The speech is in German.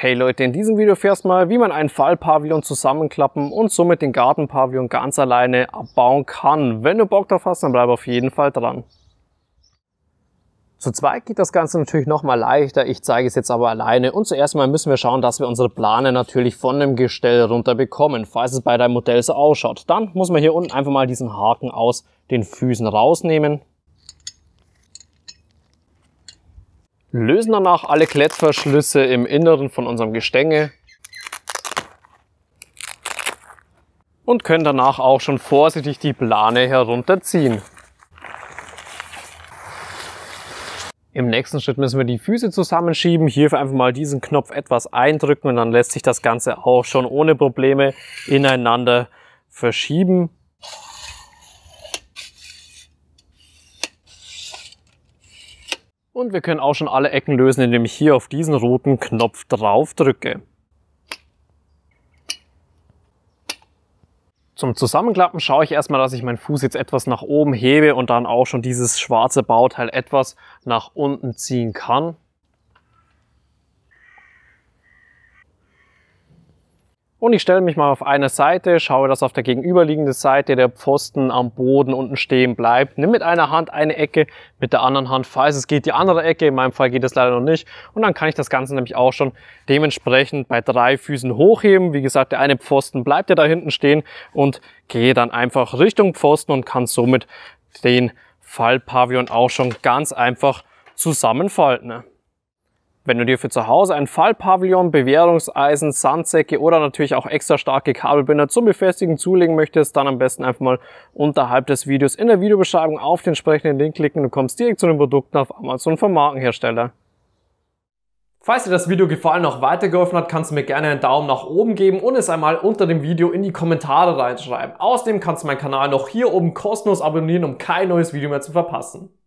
Hey Leute, in diesem Video fährst du mal, wie man einen Fallpavillon zusammenklappen und somit den Gartenpavillon ganz alleine abbauen kann. Wenn du Bock drauf hast, dann bleib auf jeden Fall dran. Zu zweit geht das Ganze natürlich nochmal leichter, ich zeige es jetzt aber alleine. Und zuerst mal müssen wir schauen, dass wir unsere Plane natürlich von dem Gestell runter bekommen, falls es bei deinem Modell so ausschaut. Dann muss man hier unten einfach mal diesen Haken aus den Füßen rausnehmen lösen danach alle Klettverschlüsse im Inneren von unserem Gestänge und können danach auch schon vorsichtig die Plane herunterziehen. Im nächsten Schritt müssen wir die Füße zusammenschieben, hierfür einfach mal diesen Knopf etwas eindrücken und dann lässt sich das Ganze auch schon ohne Probleme ineinander verschieben. Und wir können auch schon alle Ecken lösen, indem ich hier auf diesen roten Knopf drauf drücke. Zum Zusammenklappen schaue ich erstmal, dass ich meinen Fuß jetzt etwas nach oben hebe und dann auch schon dieses schwarze Bauteil etwas nach unten ziehen kann. Und ich stelle mich mal auf eine Seite, schaue, dass auf der gegenüberliegenden Seite der Pfosten am Boden unten stehen bleibt. Nimm mit einer Hand eine Ecke, mit der anderen Hand, falls es geht, die andere Ecke. In meinem Fall geht es leider noch nicht. Und dann kann ich das Ganze nämlich auch schon dementsprechend bei drei Füßen hochheben. Wie gesagt, der eine Pfosten bleibt ja da hinten stehen und gehe dann einfach Richtung Pfosten und kann somit den Fallpavillon auch schon ganz einfach zusammenfalten. Wenn du dir für zu Hause ein Fallpavillon, Bewährungseisen, Sandsäcke oder natürlich auch extra starke Kabelbinder zum Befestigen zulegen möchtest, dann am besten einfach mal unterhalb des Videos in der Videobeschreibung auf den entsprechenden Link klicken und kommst direkt zu den Produkten auf Amazon vom Markenhersteller. Falls dir das Video gefallen und auch weitergeholfen hat, kannst du mir gerne einen Daumen nach oben geben und es einmal unter dem Video in die Kommentare reinschreiben. Außerdem kannst du meinen Kanal noch hier oben kostenlos abonnieren, um kein neues Video mehr zu verpassen.